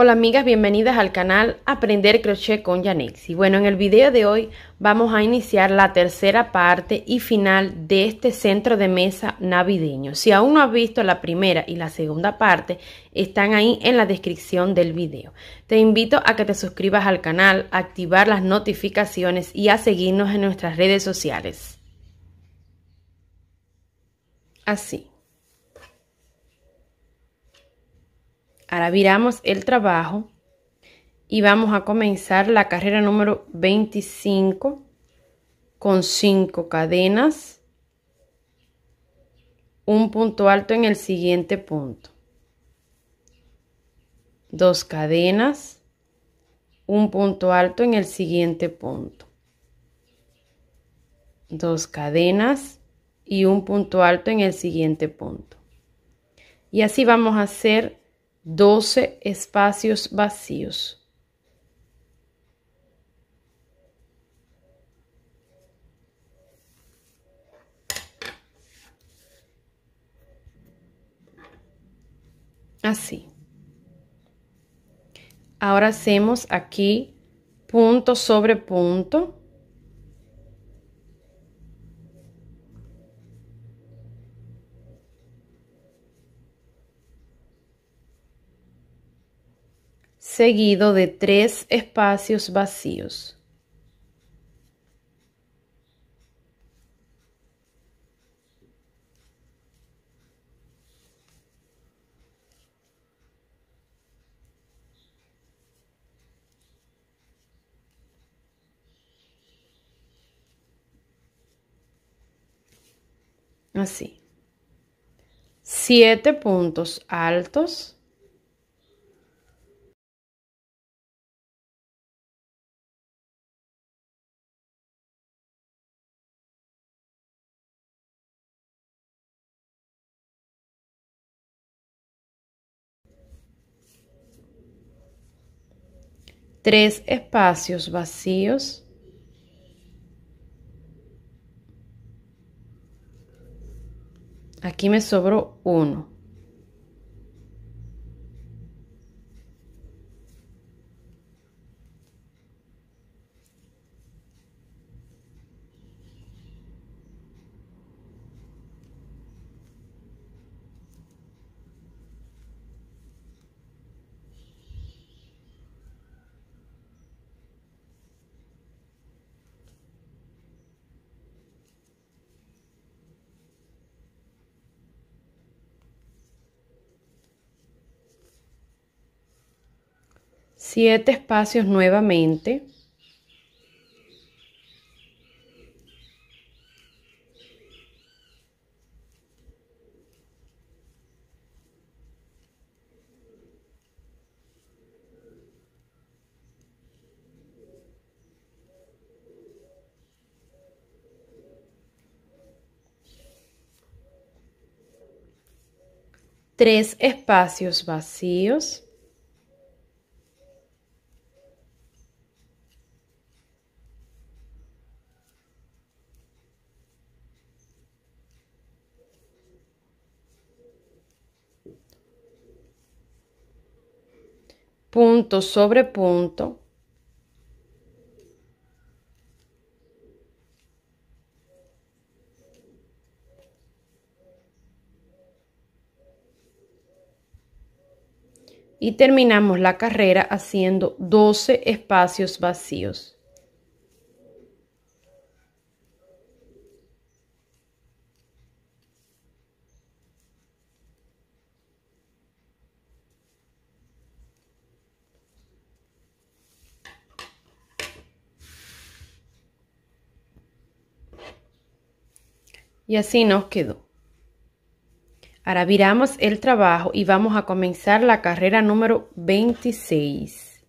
Hola amigas, bienvenidas al canal Aprender Crochet con Yanexi. Bueno, en el video de hoy vamos a iniciar la tercera parte y final de este centro de mesa navideño. Si aún no has visto la primera y la segunda parte, están ahí en la descripción del video. Te invito a que te suscribas al canal, activar las notificaciones y a seguirnos en nuestras redes sociales. Así. Ahora viramos el trabajo y vamos a comenzar la carrera número 25 con 5 cadenas, un punto alto en el siguiente punto, dos cadenas, un punto alto en el siguiente punto, dos cadenas y un punto alto en el siguiente punto. Y así vamos a hacer 12 espacios vacíos. Así. Ahora hacemos aquí punto sobre punto. seguido de tres espacios vacíos. Así. Siete puntos altos. tres espacios vacíos. Aquí me sobró uno. Siete espacios nuevamente. tres espacios vacíos. punto sobre punto. Y terminamos la carrera haciendo 12 espacios vacíos. Y así nos quedó. Ahora viramos el trabajo y vamos a comenzar la carrera número 26.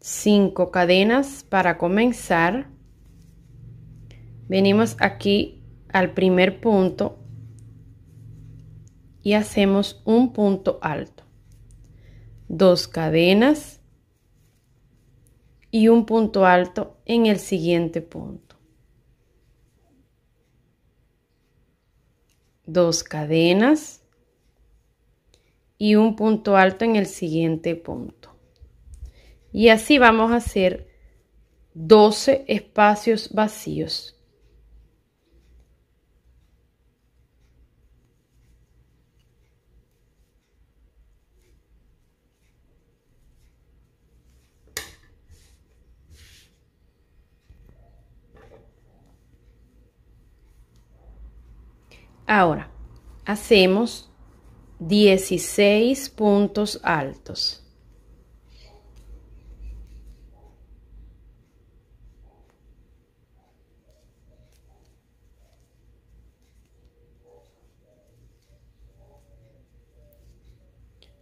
Cinco cadenas para comenzar. Venimos aquí al primer punto y hacemos un punto alto. Dos cadenas y un punto alto en el siguiente punto. Dos cadenas y un punto alto en el siguiente punto. Y así vamos a hacer 12 espacios vacíos Ahora, hacemos 16 puntos altos.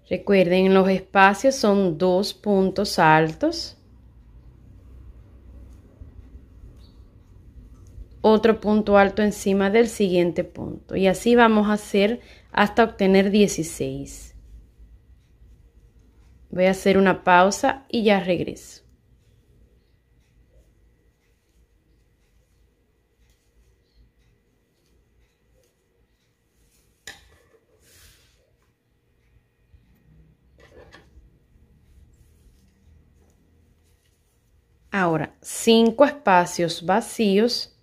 Recuerden, los espacios son dos puntos altos. otro punto alto encima del siguiente punto. Y así vamos a hacer hasta obtener 16. Voy a hacer una pausa y ya regreso. Ahora, cinco espacios vacíos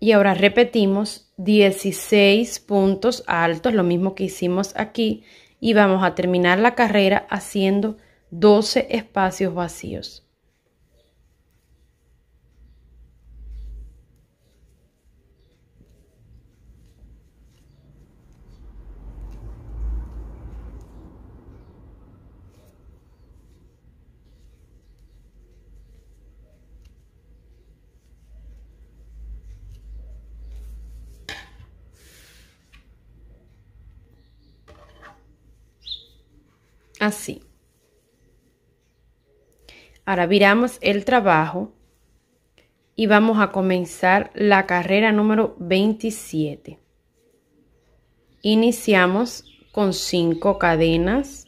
Y ahora repetimos 16 puntos altos, lo mismo que hicimos aquí. Y vamos a terminar la carrera haciendo 12 espacios vacíos. Así. Ahora viramos el trabajo y vamos a comenzar la carrera número 27. Iniciamos con 5 cadenas,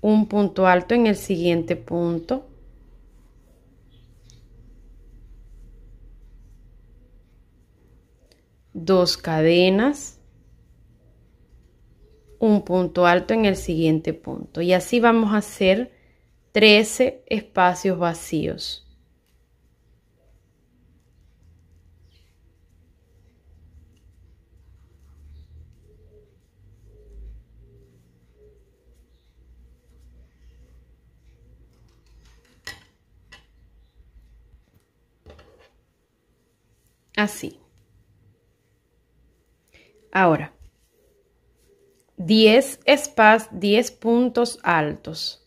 un punto alto en el siguiente punto, dos cadenas, un punto alto en el siguiente punto. Y así vamos a hacer 13 espacios vacíos. Así. Ahora, 10 spas, diez puntos altos.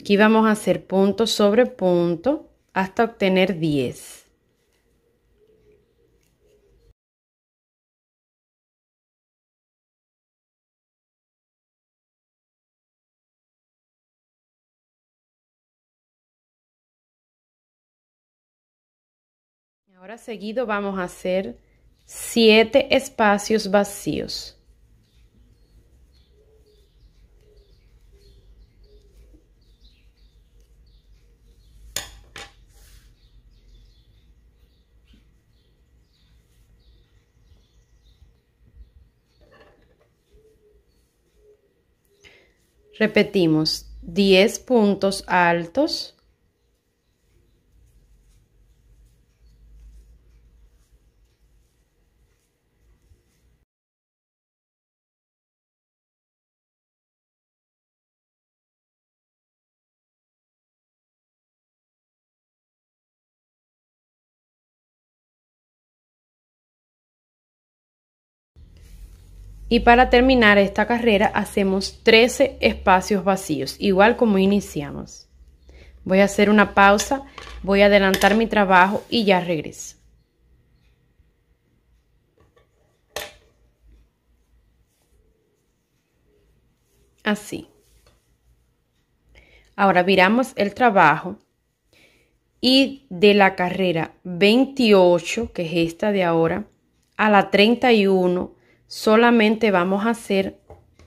Aquí vamos a hacer punto sobre punto hasta obtener 10. Ahora seguido vamos a hacer 7 espacios vacíos. Repetimos, 10 puntos altos, Y para terminar esta carrera hacemos 13 espacios vacíos, igual como iniciamos. Voy a hacer una pausa, voy a adelantar mi trabajo y ya regreso. Así. Ahora viramos el trabajo y de la carrera 28, que es esta de ahora, a la 31 solamente vamos a hacer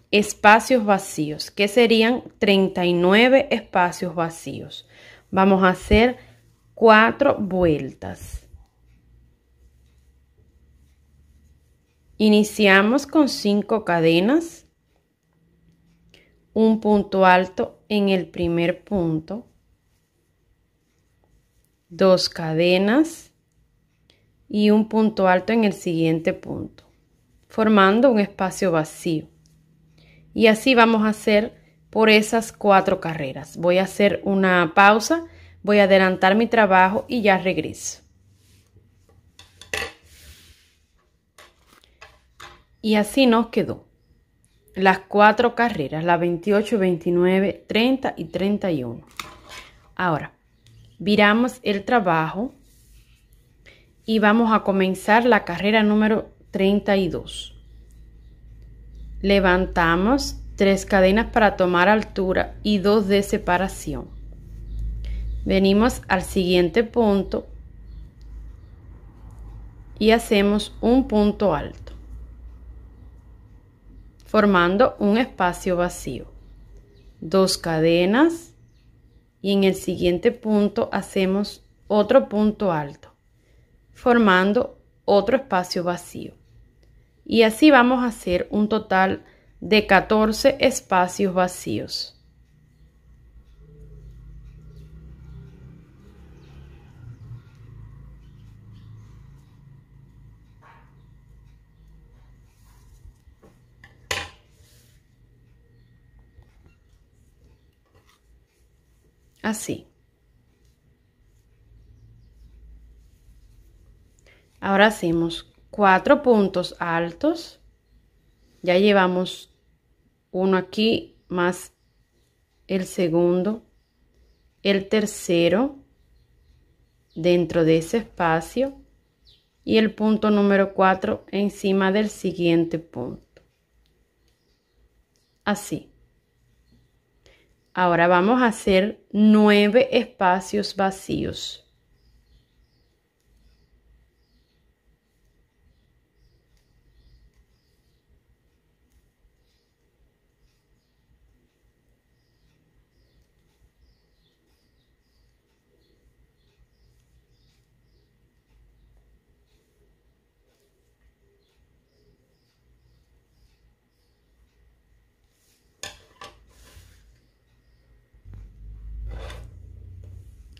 espacios vacíos, que serían 39 espacios vacíos. Vamos a hacer cuatro vueltas. Iniciamos con cinco cadenas, un punto alto en el primer punto, dos cadenas y un punto alto en el siguiente punto formando un espacio vacío. Y así vamos a hacer por esas cuatro carreras. Voy a hacer una pausa, voy a adelantar mi trabajo y ya regreso. Y así nos quedó. Las cuatro carreras, la 28, 29, 30 y 31. Ahora, viramos el trabajo y vamos a comenzar la carrera número 32. Levantamos tres cadenas para tomar altura y dos de separación. Venimos al siguiente punto y hacemos un punto alto, formando un espacio vacío. Dos cadenas y en el siguiente punto hacemos otro punto alto, formando otro espacio vacío y así vamos a hacer un total de 14 espacios vacíos. Así. Ahora hacemos cuatro puntos altos. Ya llevamos uno aquí más el segundo, el tercero dentro de ese espacio y el punto número cuatro encima del siguiente punto. Así. Ahora vamos a hacer nueve espacios vacíos.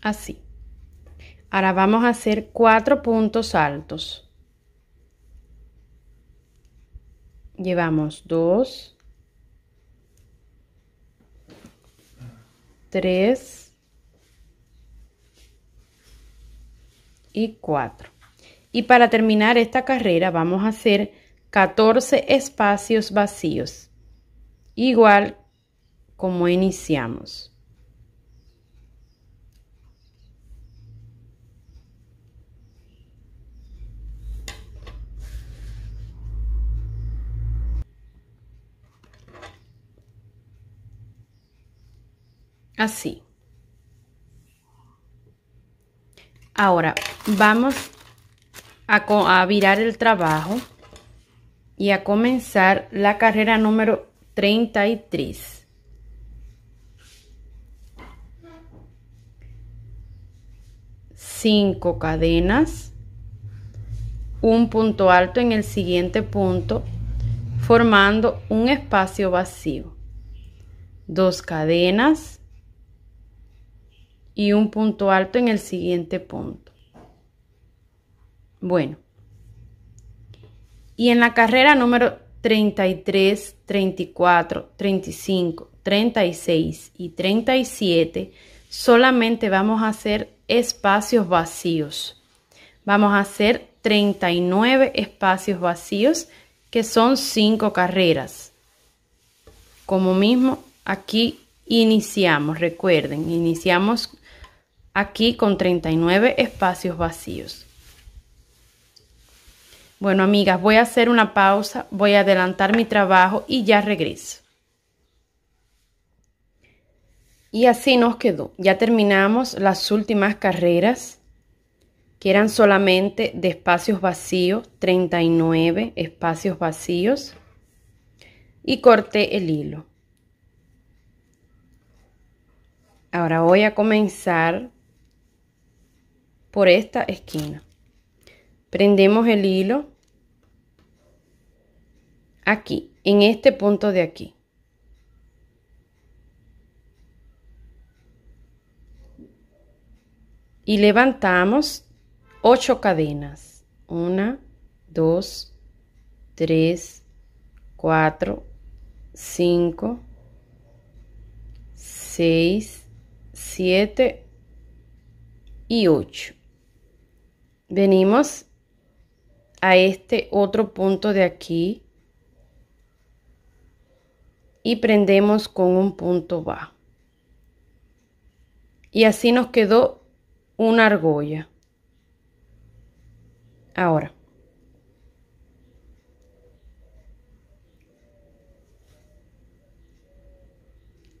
así. Ahora vamos a hacer cuatro puntos altos. Llevamos dos, tres y cuatro. Y para terminar esta carrera vamos a hacer 14 espacios vacíos, igual como iniciamos. así. Ahora vamos a, virar el trabajo y a comenzar la carrera número 33. Cinco cadenas, un punto alto en el siguiente punto, formando un espacio vacío. Dos cadenas, y un punto alto en el siguiente punto. Bueno. Y en la carrera número 33, 34, 35, 36 y 37, solamente vamos a hacer espacios vacíos. Vamos a hacer 39 espacios vacíos, que son 5 carreras. Como mismo, aquí iniciamos, recuerden, iniciamos aquí con 39 espacios vacíos. Bueno, amigas, voy a hacer una pausa, voy a adelantar mi trabajo y ya regreso. Y así nos quedó. Ya terminamos las últimas carreras, que eran solamente de espacios vacíos, 39 espacios vacíos. Y corté el hilo. Ahora voy a comenzar por esta esquina. Prendemos el hilo aquí, en este punto de aquí. Y levantamos 8 cadenas. 1, 2, 3, 4, 5, 6, 7 y 8 venimos a este otro punto de aquí y prendemos con un punto bajo. Y así nos quedó una argolla. Ahora.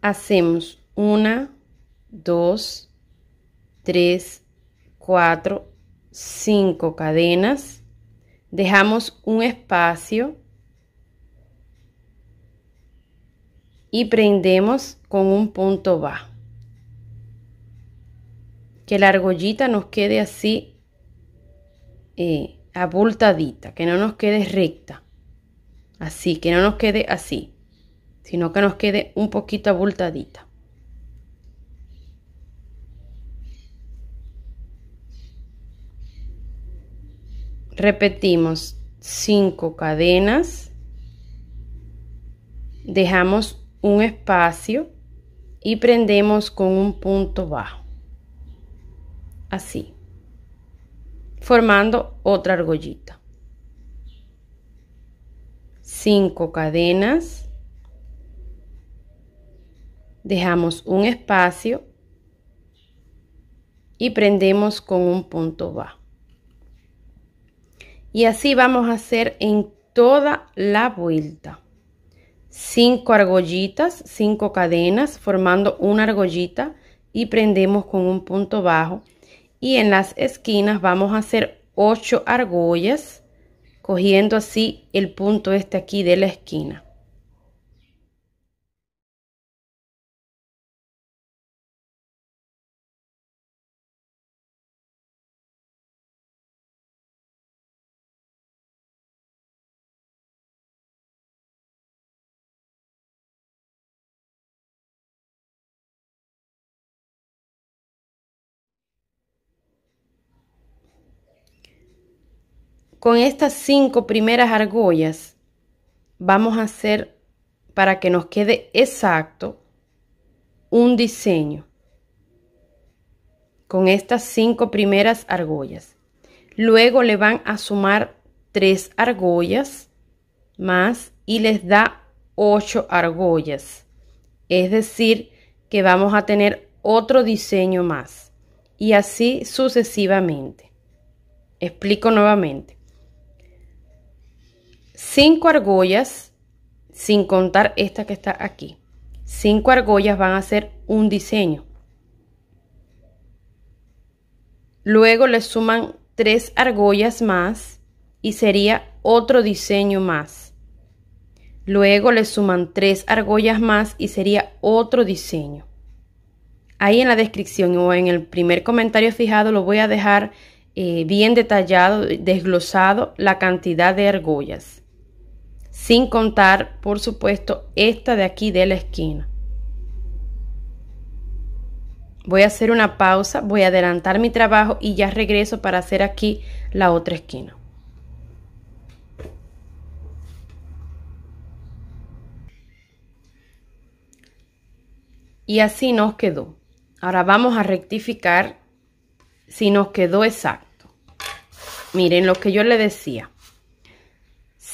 Hacemos una, dos, tres, cuatro cinco cadenas, dejamos un espacio y prendemos con un punto bajo. Que la argollita nos quede así eh, abultadita, que no nos quede recta, así, que no nos quede así, sino que nos quede un poquito abultadita. Repetimos cinco cadenas. Dejamos un espacio y prendemos con un punto bajo. Así. Formando otra argollita. cinco cadenas. Dejamos un espacio y prendemos con un punto bajo. Y así vamos a hacer en toda la vuelta. 5 argollitas, 5 cadenas formando una argollita y prendemos con un punto bajo. Y en las esquinas vamos a hacer 8 argollas cogiendo así el punto este aquí de la esquina. Con estas cinco primeras argollas vamos a hacer, para que nos quede exacto, un diseño. Con estas cinco primeras argollas. Luego le van a sumar tres argollas más y les da ocho argollas. Es decir, que vamos a tener otro diseño más. Y así sucesivamente. Explico nuevamente. Cinco argollas, sin contar esta que está aquí. Cinco argollas van a hacer un diseño. Luego le suman tres argollas más y sería otro diseño más. Luego le suman tres argollas más y sería otro diseño. Ahí en la descripción o en el primer comentario fijado lo voy a dejar eh, bien detallado, desglosado la cantidad de argollas sin contar, por supuesto, esta de aquí de la esquina. Voy a hacer una pausa, voy a adelantar mi trabajo y ya regreso para hacer aquí la otra esquina. Y así nos quedó. Ahora vamos a rectificar si nos quedó exacto. Miren lo que yo le decía.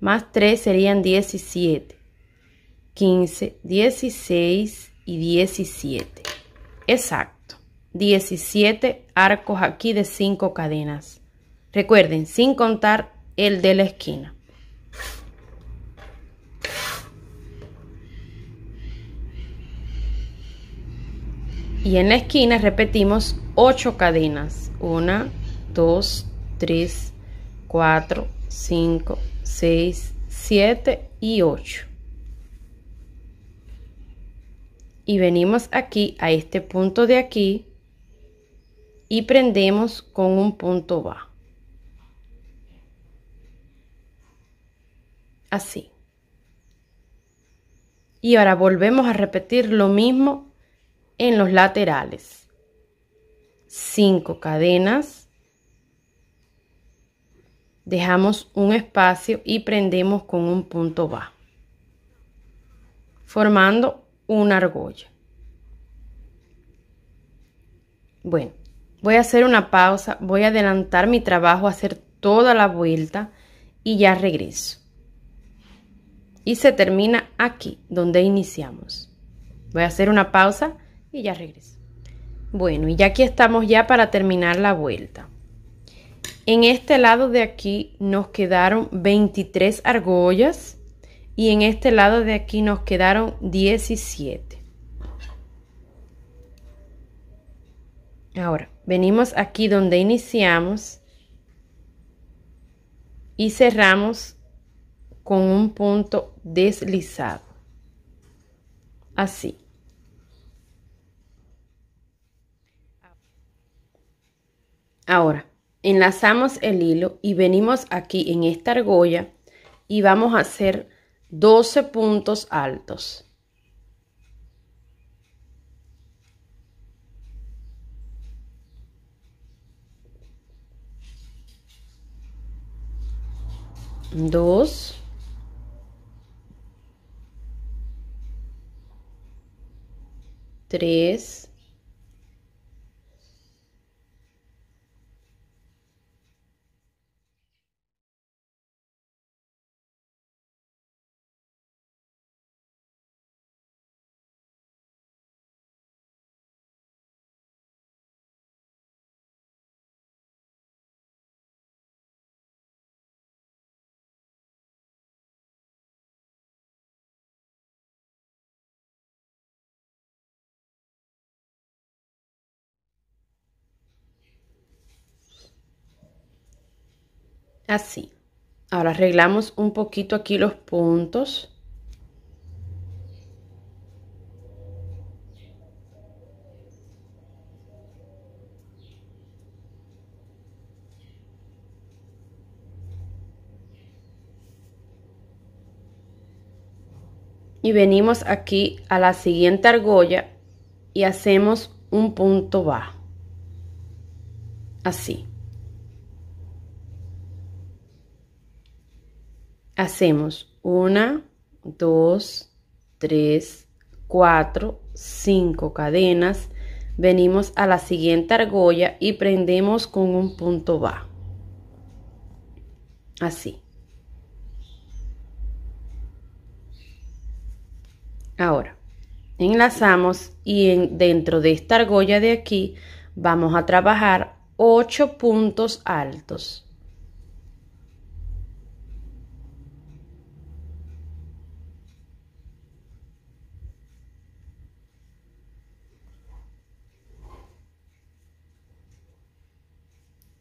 más 3 serían 17. 15, 16 y 17. Exacto. 17 arcos aquí de 5 cadenas. Recuerden, sin contar el de la esquina. Y en la esquina repetimos 8 cadenas. 1, 2, 3, 4, 5, 6, 7 y 8. Y venimos aquí a este punto de aquí y prendemos con un punto bajo. Así. Y ahora volvemos a repetir lo mismo en los laterales. 5 cadenas dejamos un espacio y prendemos con un punto bajo, formando una argolla. Bueno, voy a hacer una pausa, voy a adelantar mi trabajo, hacer toda la vuelta y ya regreso. Y se termina aquí, donde iniciamos. Voy a hacer una pausa y ya regreso. Bueno, y ya aquí estamos ya para terminar la vuelta. En este lado de aquí nos quedaron 23 argollas y en este lado de aquí nos quedaron 17. Ahora, venimos aquí donde iniciamos y cerramos con un punto deslizado. Así. Ahora, enlazamos el hilo y venimos aquí en esta argolla y vamos a hacer 12 puntos altos. 2 Tres. Así. Ahora arreglamos un poquito aquí los puntos. Y venimos aquí a la siguiente argolla y hacemos un punto bajo. Así. Hacemos una, 2, 3, 4, 5 cadenas. Venimos a la siguiente argolla y prendemos con un punto bajo. Así. Ahora, enlazamos y dentro de esta argolla de aquí vamos a trabajar ocho puntos altos.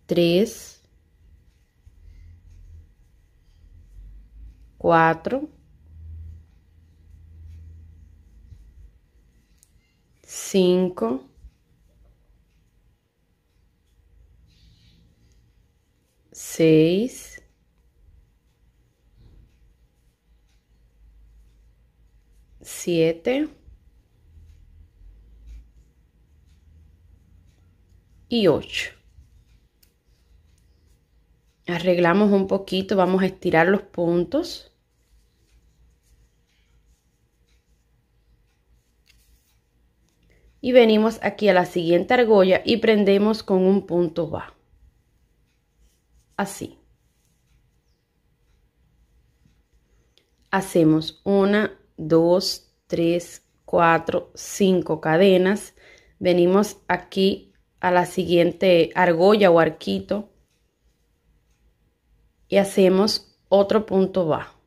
três, quatro, cinco, seis. Siete e oito. Arreglamos un poquito, vamos a estirar los puntos. Y venimos aquí a la siguiente argolla y prendemos con un punto bajo. Así. Hacemos una, dos, tres, cuatro, cinco cadenas. Venimos aquí a la siguiente argolla o arquito y hacemos otro punto bajo.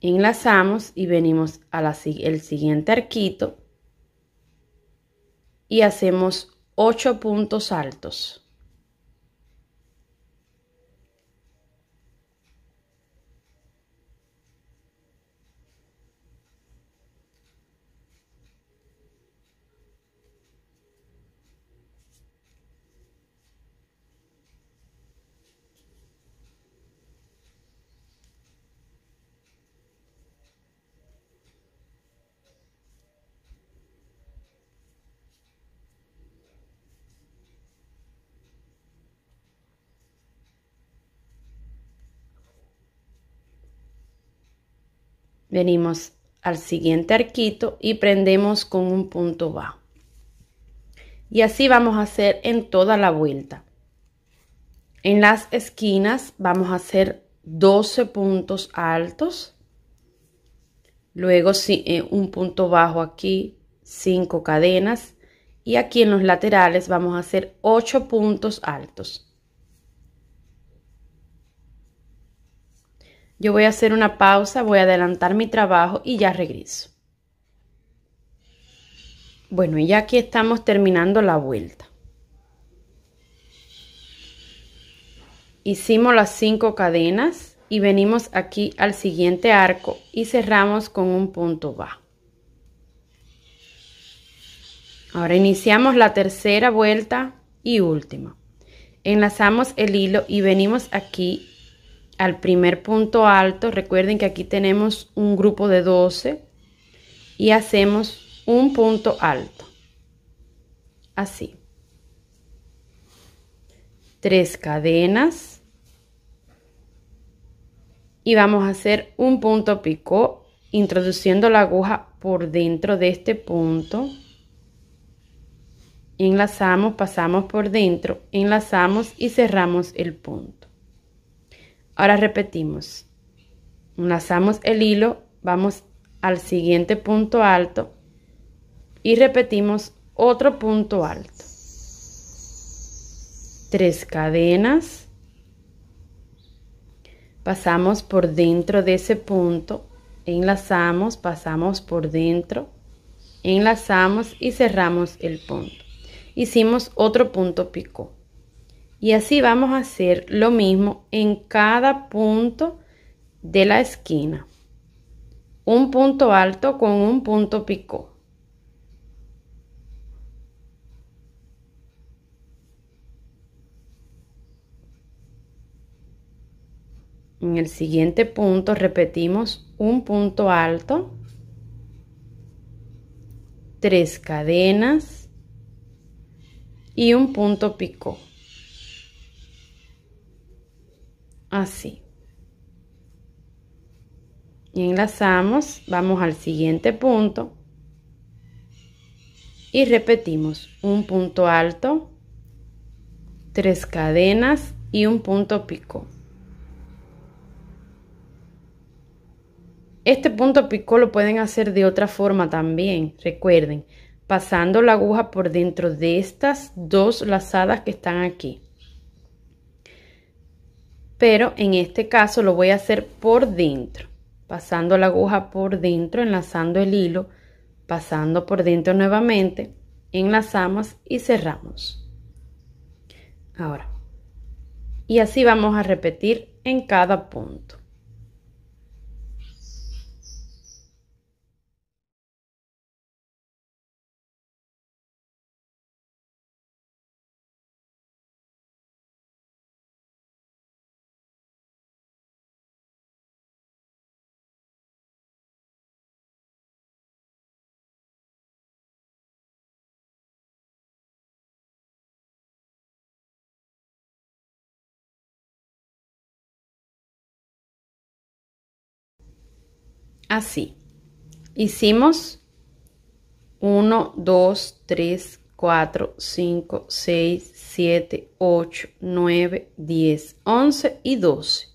Enlazamos y venimos al siguiente arquito y hacemos ocho puntos altos. Venimos al siguiente arquito y prendemos con un punto bajo. Y así vamos a hacer en toda la vuelta. En las esquinas vamos a hacer 12 puntos altos. Luego si eh, un punto bajo aquí, 5 cadenas. Y aquí en los laterales vamos a hacer 8 puntos altos. Yo voy a hacer una pausa, voy a adelantar mi trabajo y ya regreso. Bueno, y ya aquí estamos terminando la vuelta. Hicimos las cinco cadenas y venimos aquí al siguiente arco y cerramos con un punto bajo. Ahora iniciamos la tercera vuelta y última. Enlazamos el hilo y venimos aquí al primer punto alto, recuerden que aquí tenemos un grupo de 12 y hacemos un punto alto. Así. Tres cadenas. Y vamos a hacer un punto pico, introduciendo la aguja por dentro de este punto. Enlazamos, pasamos por dentro, enlazamos y cerramos el punto. Ahora repetimos. Enlazamos el hilo, vamos al siguiente punto alto y repetimos otro punto alto. Tres cadenas. Pasamos por dentro de ese punto, enlazamos, pasamos por dentro, enlazamos y cerramos el punto. Hicimos otro punto pico. Y así vamos a hacer lo mismo en cada punto de la esquina. Un punto alto con un punto pico. En el siguiente punto repetimos un punto alto, tres cadenas y un punto pico. así. Y enlazamos, vamos al siguiente punto y repetimos un punto alto, tres cadenas y un punto pico. Este punto pico lo pueden hacer de otra forma también, recuerden, pasando la aguja por dentro de estas dos lazadas que están aquí pero en este caso lo voy a hacer por dentro, pasando la aguja por dentro, enlazando el hilo, pasando por dentro nuevamente, enlazamos y cerramos. Ahora, y así vamos a repetir en cada punto. así. Hicimos 1, 2, 3, 4, 5, 6, 7, 8, 9, 10, 11 y 12.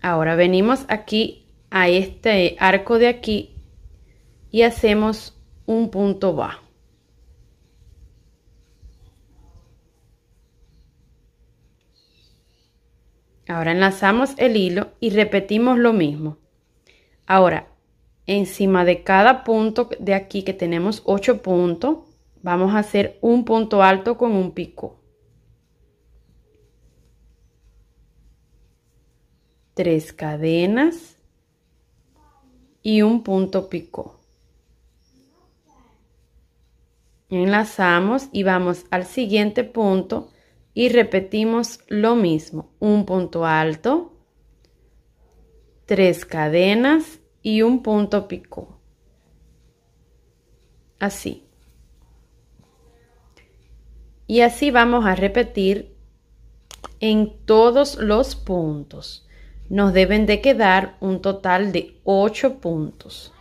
Ahora venimos aquí a este arco de aquí y hacemos un punto bajo. Ahora enlazamos el hilo y repetimos lo mismo. Ahora, encima de cada punto de aquí que tenemos 8 puntos, vamos a hacer un punto alto con un pico. tres cadenas y un punto pico. Enlazamos y vamos al siguiente punto y repetimos lo mismo, un punto alto, tres cadenas y un punto pico Así. Y así vamos a repetir en todos los puntos. Nos deben de quedar un total de ocho puntos.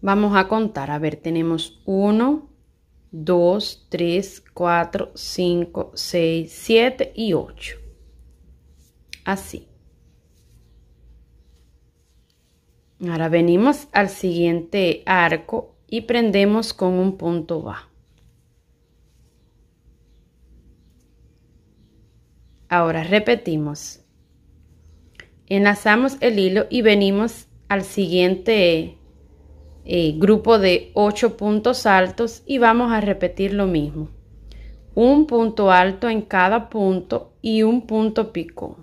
Vamos a contar. A ver, tenemos 1, 2, 3, 4, 5, 6, 7 y 8. Así. Ahora venimos al siguiente arco y prendemos con un punto bajo. Ahora repetimos. Enlazamos el hilo y venimos al siguiente eh, grupo de 8 puntos altos y vamos a repetir lo mismo. Un punto alto en cada punto y un punto pico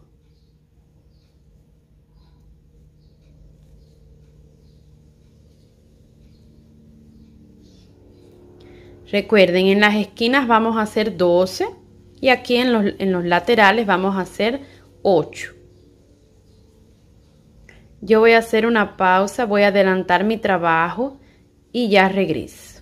Recuerden, en las esquinas vamos a hacer 12 y aquí en los, en los laterales vamos a hacer 8. Yo voy a hacer una pausa, voy a adelantar mi trabajo y ya regreso.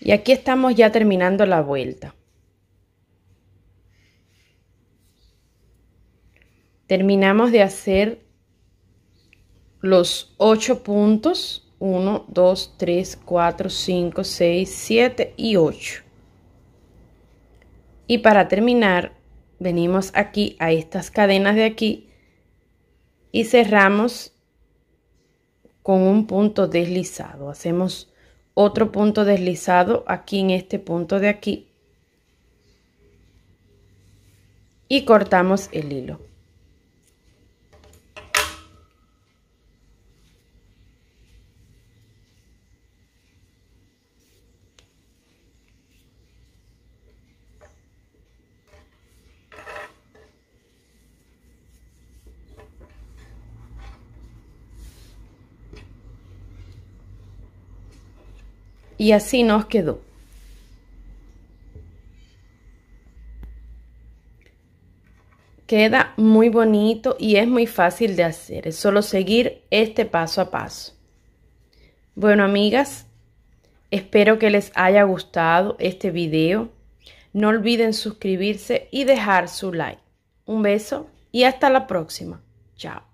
Y aquí estamos ya terminando la vuelta. Terminamos de hacer los 8 puntos. 1, 2, 3, 4, 5, 6, 7 y 8. Y para terminar, venimos aquí a estas cadenas de aquí y cerramos con un punto deslizado. Hacemos otro punto deslizado aquí en este punto de aquí y cortamos el hilo. Y así nos quedó. Queda muy bonito y es muy fácil de hacer. Es solo seguir este paso a paso. Bueno, amigas, espero que les haya gustado este video. No olviden suscribirse y dejar su like. Un beso y hasta la próxima. Chao.